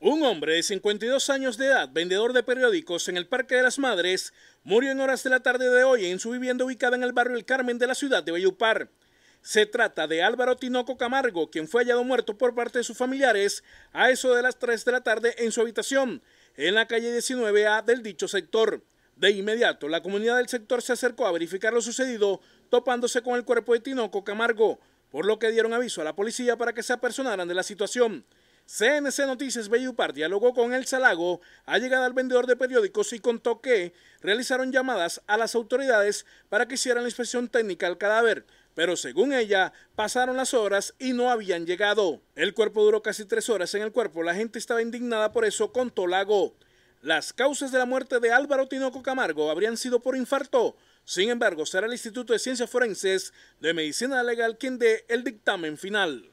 Un hombre de 52 años de edad, vendedor de periódicos en el Parque de las Madres, murió en horas de la tarde de hoy en su vivienda ubicada en el barrio El Carmen de la ciudad de Bellupar. Se trata de Álvaro Tinoco Camargo, quien fue hallado muerto por parte de sus familiares a eso de las 3 de la tarde en su habitación, en la calle 19A del dicho sector. De inmediato, la comunidad del sector se acercó a verificar lo sucedido, topándose con el cuerpo de Tinoco Camargo, por lo que dieron aviso a la policía para que se apersonaran de la situación. CNC Noticias Bellupar dialogó con El Salago, ha llegado al vendedor de periódicos y contó que realizaron llamadas a las autoridades para que hicieran la inspección técnica al cadáver, pero según ella, pasaron las horas y no habían llegado. El cuerpo duró casi tres horas en el cuerpo, la gente estaba indignada por eso, contó Lago. Las causas de la muerte de Álvaro Tinoco Camargo habrían sido por infarto. Sin embargo, será el Instituto de Ciencias Forenses de Medicina Legal quien dé el dictamen final.